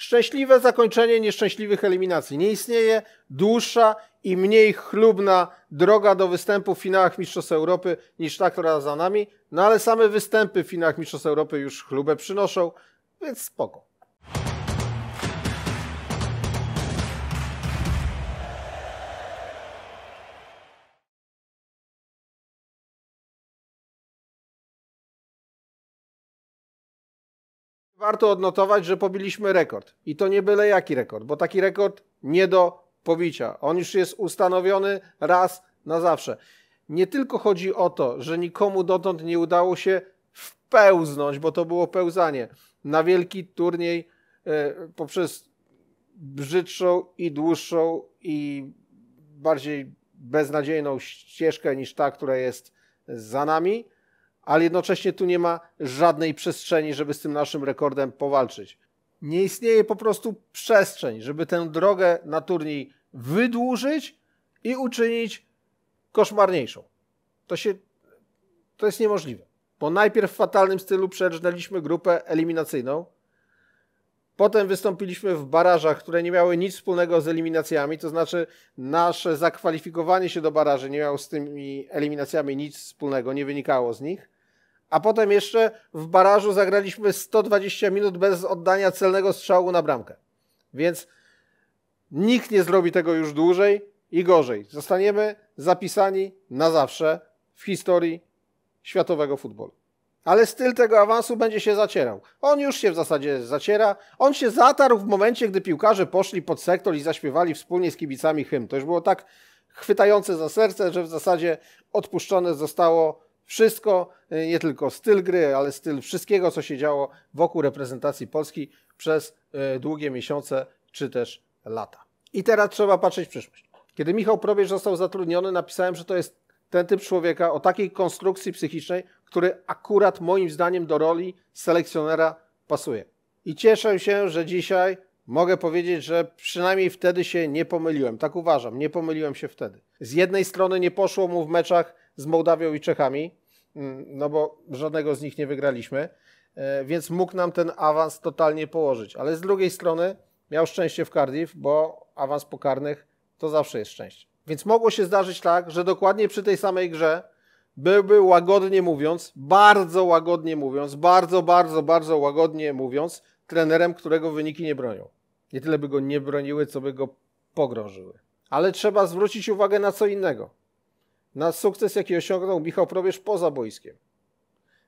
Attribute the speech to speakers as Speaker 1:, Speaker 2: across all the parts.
Speaker 1: szczęśliwe zakończenie nieszczęśliwych eliminacji. Nie istnieje dłuższa i mniej chlubna droga do występu w finałach Mistrzostw Europy niż ta, która za nami, no ale same występy w finałach Mistrzostw Europy już chlubę przynoszą, więc spoko. warto odnotować, że pobiliśmy rekord. I to nie byle jaki rekord, bo taki rekord nie do pobicia. On już jest ustanowiony raz na zawsze. Nie tylko chodzi o to, że nikomu dotąd nie udało się wpełznąć, bo to było pełzanie na wielki turniej e, poprzez brzydszą i dłuższą i bardziej beznadziejną ścieżkę niż ta, która jest za nami ale jednocześnie tu nie ma żadnej przestrzeni, żeby z tym naszym rekordem powalczyć. Nie istnieje po prostu przestrzeń, żeby tę drogę na turniej wydłużyć i uczynić koszmarniejszą. To się to jest niemożliwe. Bo najpierw w fatalnym stylu przerżnęliśmy grupę eliminacyjną, potem wystąpiliśmy w barażach, które nie miały nic wspólnego z eliminacjami, to znaczy nasze zakwalifikowanie się do baraży nie miało z tymi eliminacjami nic wspólnego, nie wynikało z nich a potem jeszcze w barażu zagraliśmy 120 minut bez oddania celnego strzału na bramkę. Więc nikt nie zrobi tego już dłużej i gorzej. Zostaniemy zapisani na zawsze w historii światowego futbolu. Ale styl tego awansu będzie się zacierał. On już się w zasadzie zaciera. On się zatarł w momencie, gdy piłkarze poszli pod sektor i zaśpiewali wspólnie z kibicami hymn. To już było tak chwytające za serce, że w zasadzie odpuszczone zostało wszystko, y, nie tylko styl gry, ale styl wszystkiego, co się działo wokół reprezentacji Polski przez y, długie miesiące czy też lata. I teraz trzeba patrzeć w przyszłość. Kiedy Michał Probierz został zatrudniony, napisałem, że to jest ten typ człowieka o takiej konstrukcji psychicznej, który akurat moim zdaniem do roli selekcjonera pasuje. I cieszę się, że dzisiaj mogę powiedzieć, że przynajmniej wtedy się nie pomyliłem. Tak uważam, nie pomyliłem się wtedy. Z jednej strony nie poszło mu w meczach z Mołdawią i Czechami, Mm, no bo żadnego z nich nie wygraliśmy, e, więc mógł nam ten awans totalnie położyć. Ale z drugiej strony miał szczęście w Cardiff, bo awans pokarnych to zawsze jest szczęście. Więc mogło się zdarzyć tak, że dokładnie przy tej samej grze byłby łagodnie mówiąc, bardzo łagodnie mówiąc, bardzo, bardzo, bardzo łagodnie mówiąc, trenerem, którego wyniki nie bronią. Nie tyle by go nie broniły, co by go pogrążyły. Ale trzeba zwrócić uwagę na co innego na sukces, jaki osiągnął Michał Probierz poza boiskiem.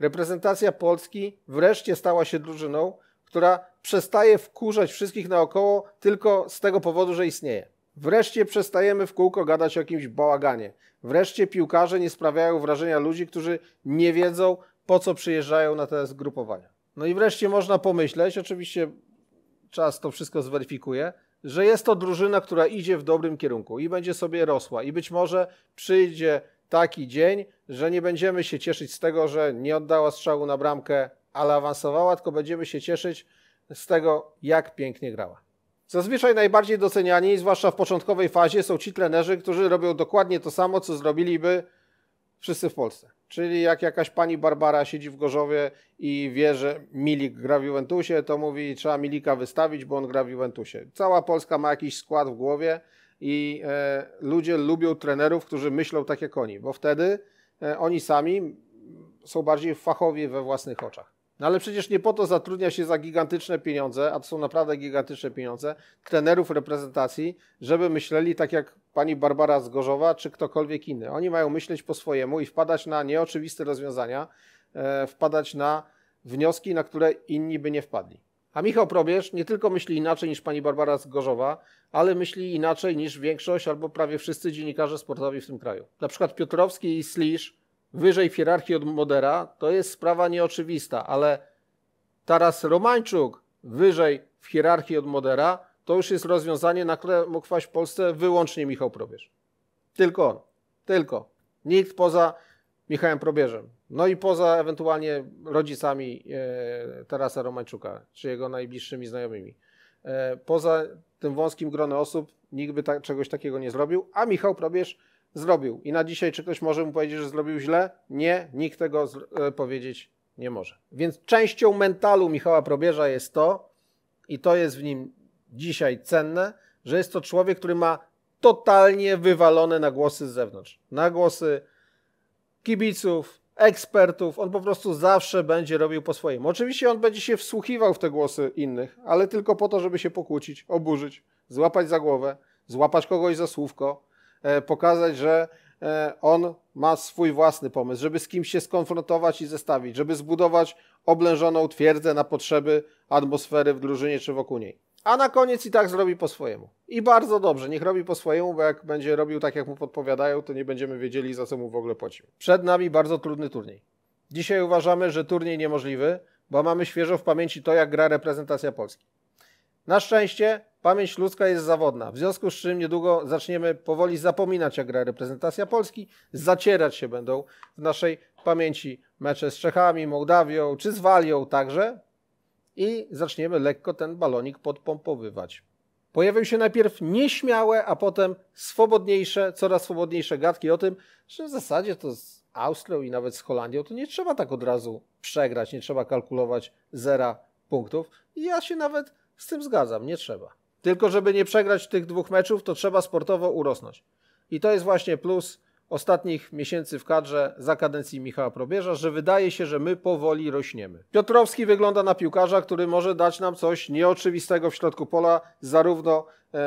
Speaker 1: Reprezentacja Polski wreszcie stała się drużyną, która przestaje wkurzać wszystkich naokoło tylko z tego powodu, że istnieje. Wreszcie przestajemy w kółko gadać o jakimś bałaganie. Wreszcie piłkarze nie sprawiają wrażenia ludzi, którzy nie wiedzą, po co przyjeżdżają na te zgrupowania. No i wreszcie można pomyśleć, oczywiście czas to wszystko zweryfikuje, że jest to drużyna, która idzie w dobrym kierunku i będzie sobie rosła. I być może przyjdzie taki dzień, że nie będziemy się cieszyć z tego, że nie oddała strzału na bramkę, ale awansowała, tylko będziemy się cieszyć z tego, jak pięknie grała. Zazwyczaj najbardziej doceniani, zwłaszcza w początkowej fazie, są ci trenerzy, którzy robią dokładnie to samo, co zrobiliby wszyscy w Polsce. Czyli jak jakaś pani Barbara siedzi w Gorzowie i wie, że Milik gra w Juventusie, to mówi, trzeba Milika wystawić, bo on gra w Juventusie. Cała Polska ma jakiś skład w głowie i e, ludzie lubią trenerów, którzy myślą tak jak oni, bo wtedy e, oni sami są bardziej fachowi we własnych oczach. No ale przecież nie po to zatrudnia się za gigantyczne pieniądze, a to są naprawdę gigantyczne pieniądze, trenerów reprezentacji, żeby myśleli tak jak pani Barbara Zgorzowa czy ktokolwiek inny. Oni mają myśleć po swojemu i wpadać na nieoczywiste rozwiązania, e, wpadać na wnioski, na które inni by nie wpadli. A Michał Probierz nie tylko myśli inaczej niż pani Barbara Zgorzowa, ale myśli inaczej niż większość albo prawie wszyscy dziennikarze sportowi w tym kraju. Na przykład Piotrowski i Slisz wyżej w hierarchii od Modera to jest sprawa nieoczywista, ale Taras Romańczuk wyżej w hierarchii od Modera to już jest rozwiązanie, na które mógł wpaść w Polsce wyłącznie Michał Probierz. Tylko on. Tylko. Nikt poza Michałem Probierzem. No i poza ewentualnie rodzicami e, Tarasa Romańczuka, czy jego najbliższymi znajomymi. E, poza tym wąskim gronem osób nikt by ta, czegoś takiego nie zrobił, a Michał Probierz zrobił. I na dzisiaj, czy ktoś może mu powiedzieć, że zrobił źle? Nie, nikt tego e, powiedzieć nie może. Więc częścią mentalu Michała Probierza jest to, i to jest w nim dzisiaj cenne, że jest to człowiek, który ma totalnie wywalone na głosy z zewnątrz. Na głosy kibiców, ekspertów. On po prostu zawsze będzie robił po swojemu. Oczywiście on będzie się wsłuchiwał w te głosy innych, ale tylko po to, żeby się pokłócić, oburzyć, złapać za głowę, złapać kogoś za słówko, e, pokazać, że e, on ma swój własny pomysł, żeby z kimś się skonfrontować i zestawić, żeby zbudować oblężoną twierdzę na potrzeby atmosfery w drużynie czy wokół niej a na koniec i tak zrobi po swojemu. I bardzo dobrze, niech robi po swojemu, bo jak będzie robił tak, jak mu podpowiadają, to nie będziemy wiedzieli, za co mu w ogóle płacimy. Przed nami bardzo trudny turniej. Dzisiaj uważamy, że turniej niemożliwy, bo mamy świeżo w pamięci to, jak gra reprezentacja Polski. Na szczęście pamięć ludzka jest zawodna, w związku z czym niedługo zaczniemy powoli zapominać, jak gra reprezentacja Polski, zacierać się będą w naszej pamięci mecze z Czechami, Mołdawią czy z Walią także, i zaczniemy lekko ten balonik podpompowywać. Pojawią się najpierw nieśmiałe, a potem swobodniejsze, coraz swobodniejsze gadki o tym, że w zasadzie to z Austrią i nawet z Holandią to nie trzeba tak od razu przegrać, nie trzeba kalkulować zera punktów. I ja się nawet z tym zgadzam, nie trzeba. Tylko żeby nie przegrać tych dwóch meczów, to trzeba sportowo urosnąć. I to jest właśnie plus ostatnich miesięcy w kadrze za kadencji Michała Probierza, że wydaje się, że my powoli rośniemy. Piotrowski wygląda na piłkarza, który może dać nam coś nieoczywistego w środku pola, zarówno e,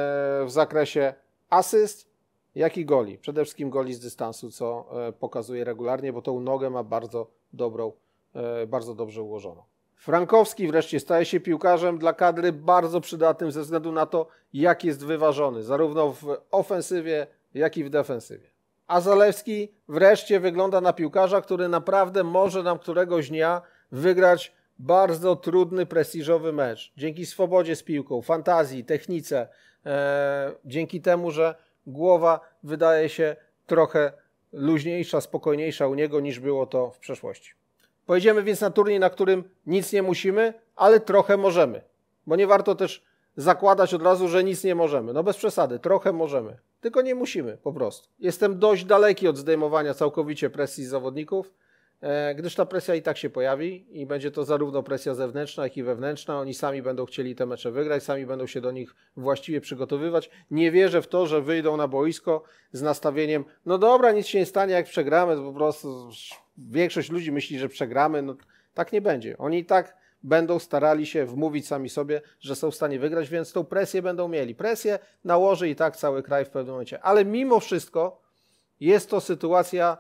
Speaker 1: w zakresie asyst, jak i goli. Przede wszystkim goli z dystansu, co e, pokazuje regularnie, bo tą nogę ma bardzo dobrą, e, bardzo dobrze ułożoną. Frankowski wreszcie staje się piłkarzem dla kadry bardzo przydatnym ze względu na to, jak jest wyważony, zarówno w ofensywie, jak i w defensywie a Zalewski wreszcie wygląda na piłkarza, który naprawdę może nam któregoś dnia wygrać bardzo trudny, prestiżowy mecz. Dzięki swobodzie z piłką, fantazji, technice, e, dzięki temu, że głowa wydaje się trochę luźniejsza, spokojniejsza u niego niż było to w przeszłości. Pojedziemy więc na turniej, na którym nic nie musimy, ale trochę możemy. Bo nie warto też zakładać od razu, że nic nie możemy. No bez przesady, trochę możemy, tylko nie musimy po prostu. Jestem dość daleki od zdejmowania całkowicie presji z zawodników, e, gdyż ta presja i tak się pojawi i będzie to zarówno presja zewnętrzna, jak i wewnętrzna. Oni sami będą chcieli te mecze wygrać, sami będą się do nich właściwie przygotowywać. Nie wierzę w to, że wyjdą na boisko z nastawieniem, no dobra, nic się nie stanie, jak przegramy, po prostu większość ludzi myśli, że przegramy. No, tak nie będzie. Oni i tak będą starali się wmówić sami sobie, że są w stanie wygrać, więc tą presję będą mieli. Presję nałoży i tak cały kraj w pewnym momencie. Ale mimo wszystko jest to sytuacja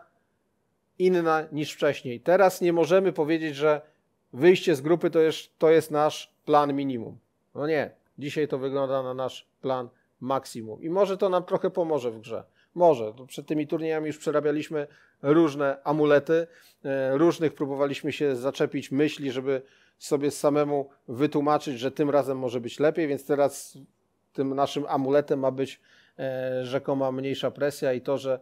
Speaker 1: inna niż wcześniej. Teraz nie możemy powiedzieć, że wyjście z grupy to jest, to jest nasz plan minimum. No nie, dzisiaj to wygląda na nasz plan maksimum. I może to nam trochę pomoże w grze. Może. Przed tymi turniejami już przerabialiśmy różne amulety, e, różnych próbowaliśmy się zaczepić myśli, żeby sobie samemu wytłumaczyć, że tym razem może być lepiej, więc teraz tym naszym amuletem ma być e, rzekoma mniejsza presja i to, że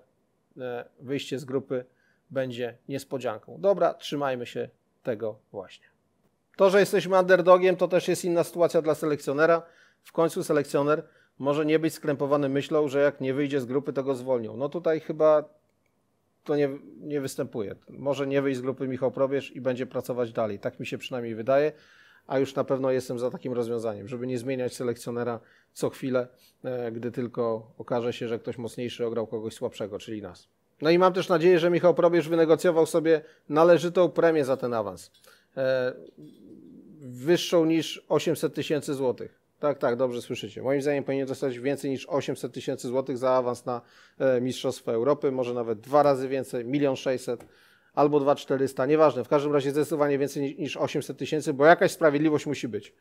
Speaker 1: e, wyjście z grupy będzie niespodzianką. Dobra, trzymajmy się tego właśnie. To, że jesteśmy underdogiem, to też jest inna sytuacja dla selekcjonera. W końcu selekcjoner może nie być skrępowany myślą, że jak nie wyjdzie z grupy, to go zwolnią. No tutaj chyba to nie, nie występuje. Może nie wyjść z grupy Michał Probierz i będzie pracować dalej. Tak mi się przynajmniej wydaje, a już na pewno jestem za takim rozwiązaniem, żeby nie zmieniać selekcjonera co chwilę, e, gdy tylko okaże się, że ktoś mocniejszy ograł kogoś słabszego, czyli nas. No i mam też nadzieję, że Michał Probierz wynegocjował sobie należytą premię za ten awans. E, wyższą niż 800 tysięcy złotych. Tak, tak, dobrze słyszycie. Moim zdaniem powinien dostać więcej niż 800 tysięcy złotych za awans na e, Mistrzostwo Europy, może nawet dwa razy więcej, milion 600 albo 2400, nieważne. W każdym razie zdecydowanie więcej niż 800 tysięcy, bo jakaś sprawiedliwość musi być.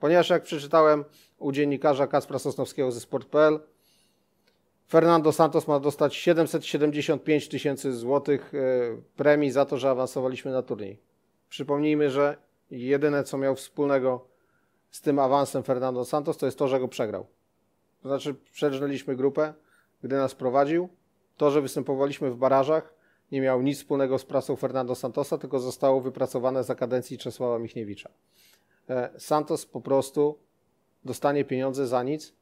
Speaker 1: Ponieważ jak przeczytałem u dziennikarza Kaspra Sosnowskiego ze sport.pl, Fernando Santos ma dostać 775 tysięcy złotych e, premii za to, że awansowaliśmy na turniej. Przypomnijmy, że jedyne co miał wspólnego z tym awansem Fernando Santos, to jest to, że go przegrał. To znaczy, przedrznęliśmy grupę, gdy nas prowadził. To, że występowaliśmy w barażach, nie miał nic wspólnego z pracą Fernando Santosa, tylko zostało wypracowane za kadencji Czesława Michniewicza. E, Santos po prostu dostanie pieniądze za nic.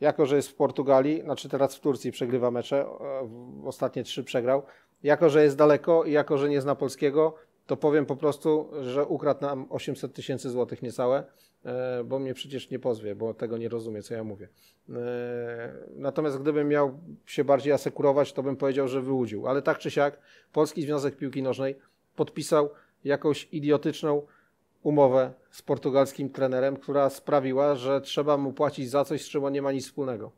Speaker 1: Jako, że jest w Portugalii, znaczy teraz w Turcji przegrywa mecze, e, ostatnie trzy przegrał. Jako, że jest daleko i jako, że nie zna polskiego, to powiem po prostu, że ukradł nam 800 tysięcy złotych niecałe, e, bo mnie przecież nie pozwie, bo tego nie rozumie, co ja mówię. E, natomiast gdybym miał się bardziej asekurować, to bym powiedział, że wyłudził. Ale tak czy siak, Polski Związek Piłki Nożnej podpisał jakąś idiotyczną umowę z portugalskim trenerem, która sprawiła, że trzeba mu płacić za coś, z czym on nie ma nic wspólnego.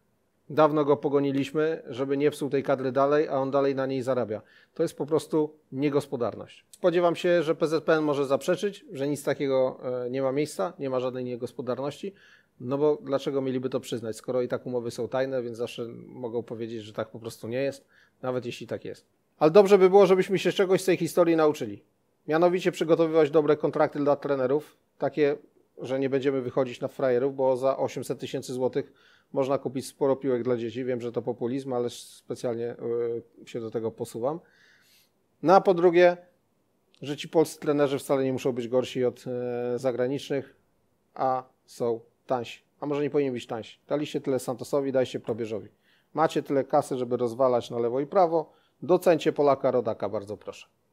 Speaker 1: Dawno go pogoniliśmy, żeby nie psuł tej kadry dalej, a on dalej na niej zarabia. To jest po prostu niegospodarność. Spodziewam się, że PZPN może zaprzeczyć, że nic takiego e, nie ma miejsca, nie ma żadnej niegospodarności. No bo dlaczego mieliby to przyznać, skoro i tak umowy są tajne, więc zawsze mogą powiedzieć, że tak po prostu nie jest, nawet jeśli tak jest. Ale dobrze by było, żebyśmy się czegoś z tej historii nauczyli. Mianowicie przygotowywać dobre kontrakty dla trenerów, takie że nie będziemy wychodzić na frajerów, bo za 800 tysięcy złotych można kupić sporo piłek dla dzieci. Wiem, że to populizm, ale specjalnie e, się do tego posuwam. No a po drugie, że ci polscy trenerzy wcale nie muszą być gorsi od e, zagranicznych, a są tańsi. A może nie powinni być tańsi. Daliście tyle Santosowi, dajcie probierzowi. Macie tyle kasy, żeby rozwalać na lewo i prawo. Docencie Polaka rodaka, bardzo proszę.